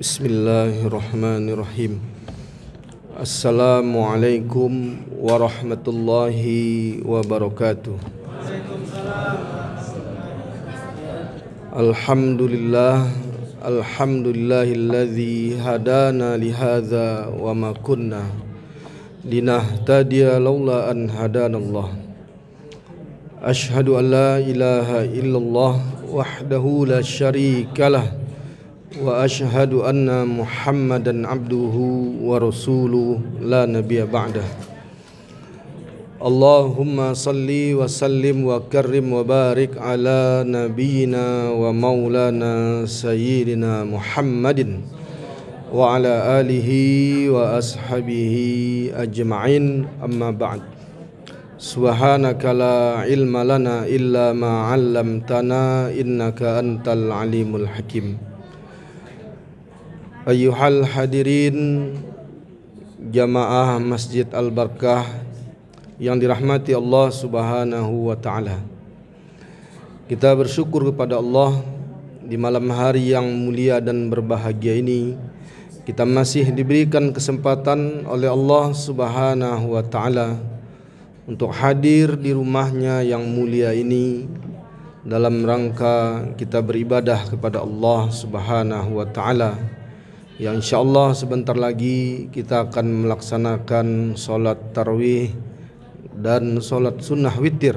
Bismillahirrahmanirrahim Assalamualaikum warahmatullahi wabarakatuh Alhamdulillah Alhamdulillahilladzi hadana lihada wa ma kunna linahtadiya laula an hadanallah Ashhadu an la ilaha illallah wahdahu la syarika lah واشهد ان محمدا عبده ورسوله لا نبي بعده اللهم صل وسلم وكرم وبارك على نبينا ومولانا سيدنا محمد وعلى اله واصحابه اجمعين اما بعد سبحانك لا علم لنا الا ما علمتنا انك انت العليم الحكيم ayuhal hadirin jamaah Masjid Al-Barakah yang dirahmati Allah Subhanahu wa taala. Kita bersyukur kepada Allah di malam hari yang mulia dan berbahagia ini kita masih diberikan kesempatan oleh Allah Subhanahu wa taala untuk hadir di rumahnya yang mulia ini dalam rangka kita beribadah kepada Allah Subhanahu wa taala. Ya insya Allah sebentar lagi kita akan melaksanakan sholat tarwih dan sholat sunnah witir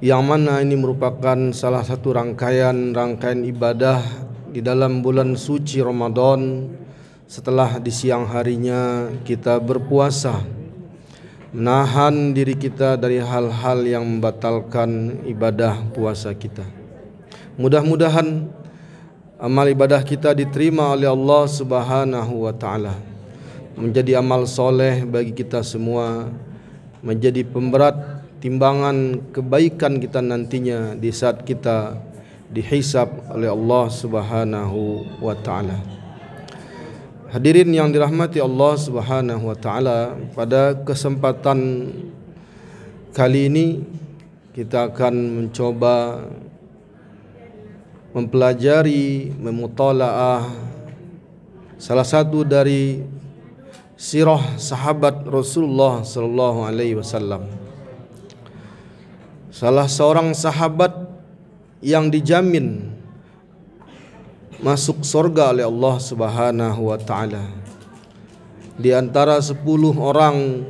Yang mana ini merupakan salah satu rangkaian-rangkaian ibadah di dalam bulan suci Ramadan Setelah di siang harinya kita berpuasa Menahan diri kita dari hal-hal yang membatalkan ibadah puasa kita Mudah-mudahan amal ibadah kita diterima oleh Allah Subhanahu wa taala. Menjadi amal soleh bagi kita semua, menjadi pemberat timbangan kebaikan kita nantinya di saat kita dihisap oleh Allah Subhanahu wa taala. Hadirin yang dirahmati Allah Subhanahu wa taala, pada kesempatan kali ini kita akan mencoba mempelajari, memutolaah salah satu dari sirah sahabat Rasulullah sallallahu alaihi wasallam. Salah seorang sahabat yang dijamin masuk surga oleh Allah Subhanahu wa taala. Di antara 10 orang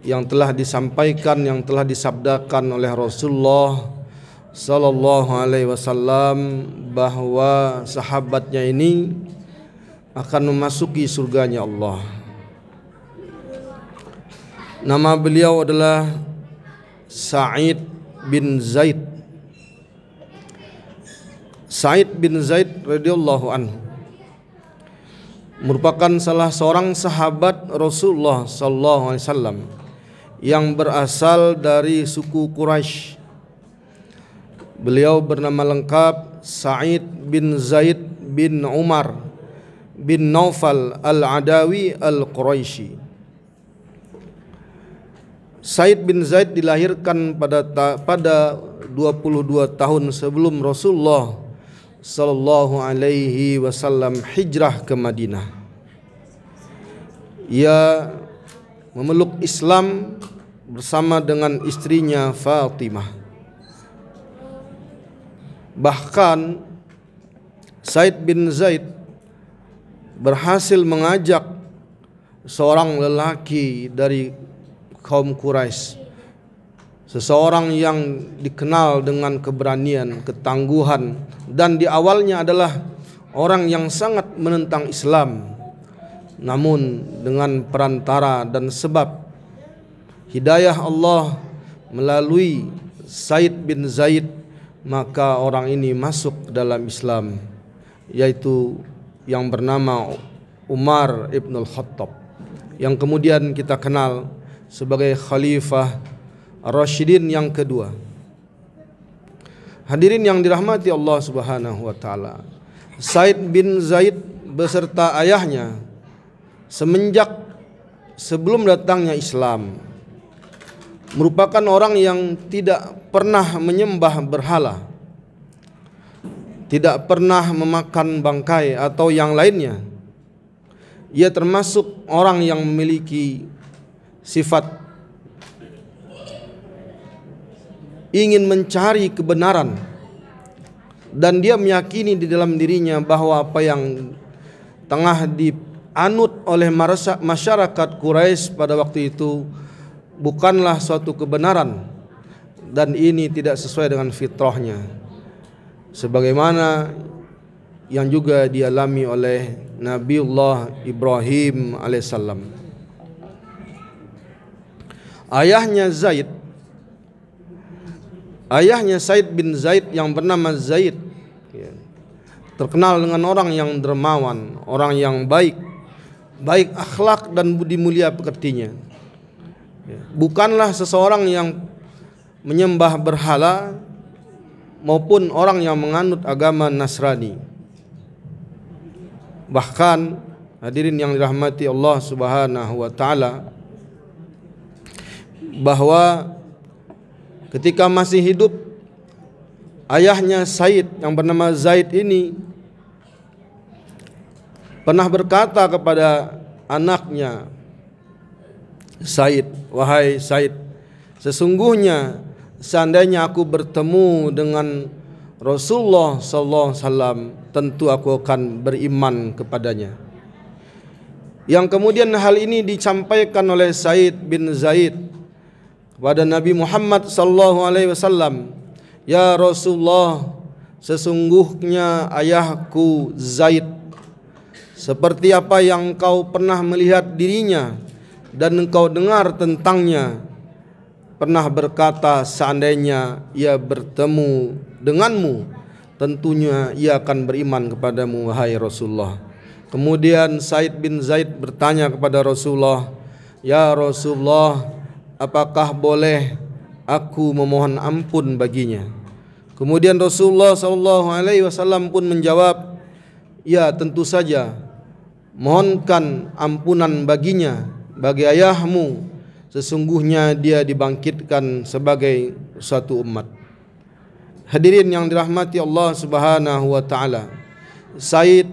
yang telah disampaikan yang telah disabdakan oleh Rasulullah Sallallahu Alaihi Wasallam bahwa sahabatnya ini akan memasuki surganya Allah. Nama beliau adalah Sa'id bin Zaid. Sa'id bin Zaid radhiyallahu anhu merupakan salah seorang sahabat Rasulullah sallallahu alaihi wasallam yang berasal dari suku Quraisy Beliau bernama lengkap Sa'id bin Zaid bin Umar bin Naufal al-Adawi al-Quraishi Sa'id bin Zaid dilahirkan pada pada 22 tahun sebelum Rasulullah sallallahu alaihi wasallam hijrah ke Madinah. Ia memeluk Islam bersama dengan istrinya Fatimah. Bahkan Said bin Zaid berhasil mengajak seorang lelaki dari kaum Quraisy seseorang yang dikenal dengan keberanian, ketangguhan dan di awalnya adalah orang yang sangat menentang Islam. Namun dengan perantara dan sebab hidayah Allah melalui Said bin Zaid maka orang ini masuk dalam Islam yaitu yang bernama Umar Ibnul Khattab yang kemudian kita kenal sebagai Khalifah Rashidin yang kedua. Hadirin yang dirahmati Allah Subhanahu wa taala. Said bin Zaid beserta ayahnya semenjak sebelum datangnya Islam merupakan orang yang tidak pernah menyembah berhala, tidak pernah memakan bangkai atau yang lainnya. Ia termasuk orang yang memiliki sifat ingin mencari kebenaran dan dia meyakini di dalam dirinya bahwa apa yang tengah dianut oleh masyarakat Quraisy pada waktu itu bukanlah suatu kebenaran dan ini tidak sesuai dengan fitrahnya sebagaimana yang juga dialami oleh Nabiullah Ibrahim alaihissalam ayahnya Zaid ayahnya Said bin Zaid yang bernama Zaid ya, terkenal dengan orang yang dermawan orang yang baik baik akhlak dan budi mulia pekertinya Bukanlah seseorang yang menyembah berhala maupun orang yang menganut agama Nasrani. Bahkan hadirin yang dirahmati Allah Subhanahu wa taala bahwa ketika masih hidup ayahnya Said yang bernama Zaid ini pernah berkata kepada anaknya Said, wahai Said, sesungguhnya seandainya aku bertemu dengan Rasulullah sallallahu alaihi wasallam, tentu aku akan beriman kepadanya. Yang kemudian hal ini dicampaikan oleh Said bin Zaid kepada Nabi Muhammad sallallahu alaihi wasallam, "Ya Rasulullah, sesungguhnya ayahku Zaid seperti apa yang kau pernah melihat dirinya dan engkau dengar tentangnya pernah berkata seandainya ia bertemu denganmu tentunya ia akan beriman kepadamu wahai Rasulullah kemudian Said bin Zaid bertanya kepada Rasulullah ya Rasulullah apakah boleh aku memohon ampun baginya kemudian Rasulullah sallallahu alaihi wasallam pun menjawab ya tentu saja mohonkan ampunan baginya bagi ayahmu sesungguhnya dia dibangkitkan sebagai satu umat hadirin yang dirahmati Allah Subhanahu wa taala Said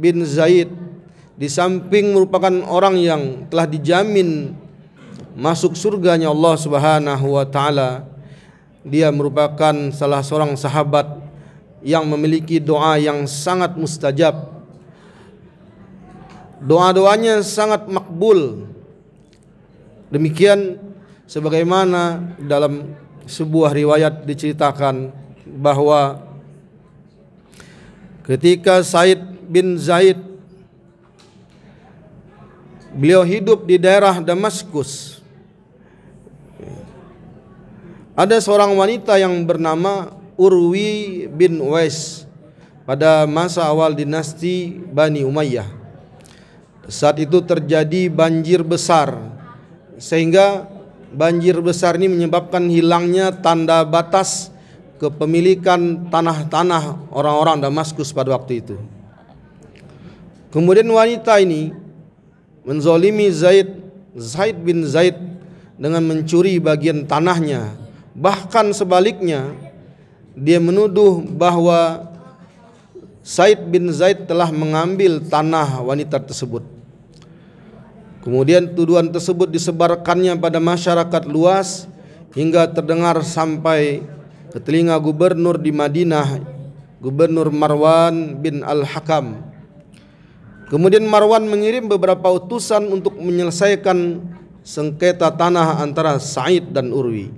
bin Zaid di samping merupakan orang yang telah dijamin masuk surganya Allah Subhanahu wa taala dia merupakan salah seorang sahabat yang memiliki doa yang sangat mustajab doa-doanya sangat makbul demikian sebagaimana dalam sebuah riwayat diceritakan bahwa ketika Said bin Zaid beliau hidup di daerah Damaskus ada seorang wanita yang bernama Urwi bin Wais pada masa awal dinasti Bani Umayyah saat itu terjadi banjir besar sehingga banjir besar ini menyebabkan hilangnya tanda batas kepemilikan tanah-tanah orang-orang Damaskus pada waktu itu. Kemudian wanita ini menzolimi Zaid, Zaid bin Zaid dengan mencuri bagian tanahnya. Bahkan sebaliknya, dia menuduh bahwa Said bin Zaid telah mengambil tanah wanita tersebut. Kemudian tuduhan tersebut disebarkannya pada masyarakat luas hingga terdengar sampai ke telinga gubernur di Madinah, Gubernur Marwan bin Al-Hakam. Kemudian Marwan mengirim beberapa utusan untuk menyelesaikan sengketa tanah antara Said dan Urwi.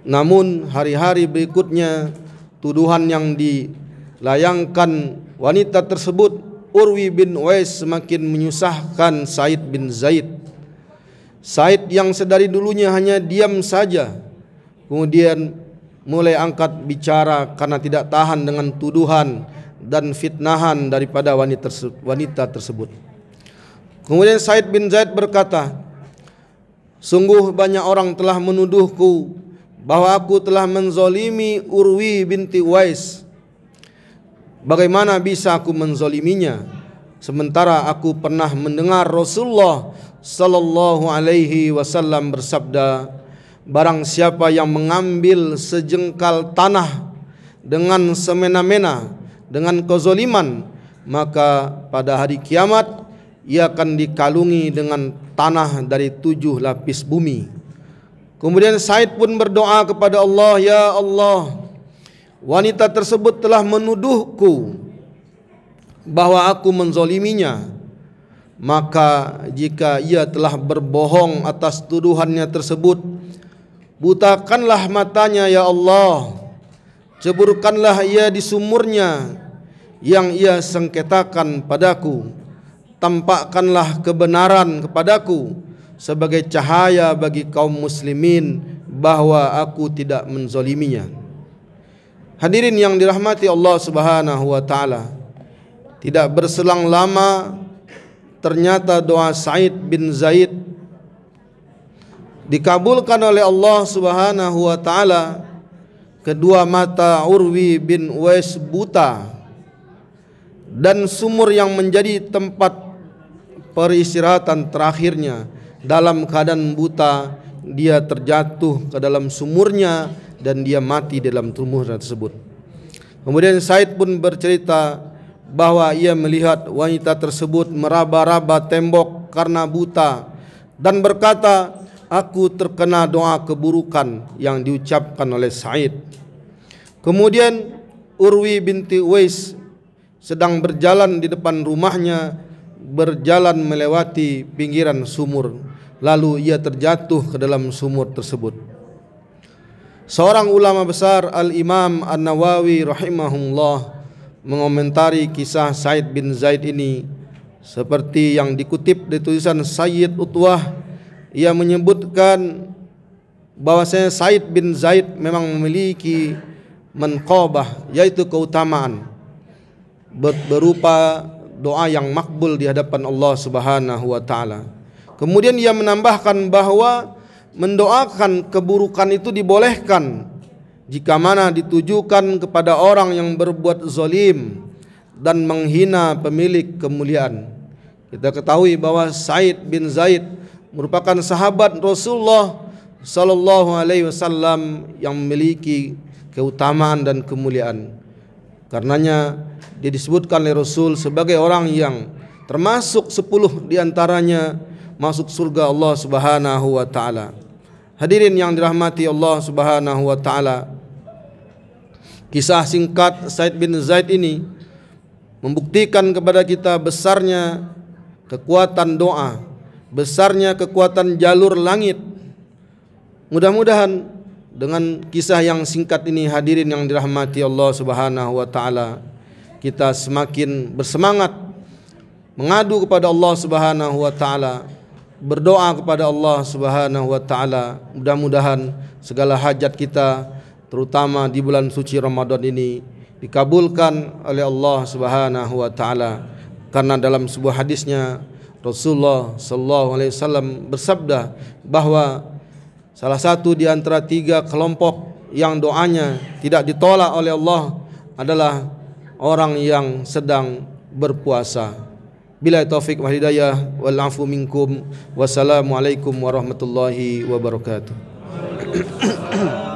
Namun hari-hari berikutnya tuduhan yang dilayangkan wanita tersebut Urwi bin Uwais semakin menyusahkan Said bin Zaid. Said yang sedari dulunya hanya diam saja, kemudian mulai angkat bicara karena tidak tahan dengan tuduhan dan fitnahan daripada wanita tersebut. Kemudian Said bin Zaid berkata, Sungguh banyak orang telah menuduhku bahwa aku telah menzolimi Urwi binti Wais Bagaimana bisa aku menzoliminya? Sementara aku pernah mendengar Rasulullah Sallallahu alaihi wasallam bersabda Barang siapa yang mengambil sejengkal tanah Dengan semena-mena Dengan kezoliman Maka pada hari kiamat Ia akan dikalungi dengan tanah dari tujuh lapis bumi Kemudian Said pun berdoa kepada Allah Ya Allah Wanita tersebut telah menuduhku bahwa aku menzoliminya. Maka jika ia telah berbohong atas tuduhannya tersebut, butakanlah matanya ya Allah. Ceburkanlah ia di sumurnya yang ia sengketakan padaku. Tampakkanlah kebenaran kepadaku sebagai cahaya bagi kaum muslimin bahwa aku tidak menzoliminya. Hadirin yang dirahmati Allah Subhanahu wa taala. Tidak berselang lama ternyata doa Said bin Zaid dikabulkan oleh Allah Subhanahu wa taala. Kedua mata Urwi bin Uwais buta dan sumur yang menjadi tempat peristirahatan terakhirnya dalam keadaan buta dia terjatuh ke dalam sumurnya dan dia mati dalam tumbuhan tersebut. Kemudian Said pun bercerita bahwa ia melihat wanita tersebut meraba-raba tembok karena buta dan berkata, "Aku terkena doa keburukan yang diucapkan oleh Said." Kemudian Urwi binti Uwais sedang berjalan di depan rumahnya berjalan melewati pinggiran sumur lalu ia terjatuh ke dalam sumur tersebut Seorang ulama besar Al-Imam An-Nawawi rahimahullah mengomentari kisah Said bin Zaid ini seperti yang dikutip di tulisan Sayyid Utwah ia menyebutkan bahwasanya Said bin Zaid memang memiliki menqabah yaitu keutamaan berupa doa yang makbul di hadapan Allah Subhanahu wa taala. Kemudian ia menambahkan bahwa mendoakan keburukan itu dibolehkan jika mana ditujukan kepada orang yang berbuat zolim dan menghina pemilik kemuliaan. Kita ketahui bahwa Said bin Zaid merupakan sahabat Rasulullah Sallallahu Alaihi Wasallam yang memiliki keutamaan dan kemuliaan. Karenanya dia disebutkan oleh Rasul sebagai orang yang termasuk sepuluh diantaranya masuk surga Allah Subhanahu Wa Taala. Hadirin yang dirahmati Allah Subhanahu wa taala. Kisah singkat Said bin Zaid ini membuktikan kepada kita besarnya kekuatan doa, besarnya kekuatan jalur langit. Mudah-mudahan dengan kisah yang singkat ini hadirin yang dirahmati Allah Subhanahu wa taala, kita semakin bersemangat mengadu kepada Allah Subhanahu wa taala berdoa kepada Allah Subhanahu wa taala. Mudah-mudahan segala hajat kita terutama di bulan suci Ramadan ini dikabulkan oleh Allah Subhanahu wa taala. Karena dalam sebuah hadisnya Rasulullah sallallahu alaihi wasallam bersabda bahwa salah satu di antara tiga kelompok yang doanya tidak ditolak oleh Allah adalah orang yang sedang berpuasa. Bila taufik wal hidayah wal afu minkum. Wassalamualaikum warahmatullahi wabarakatuh.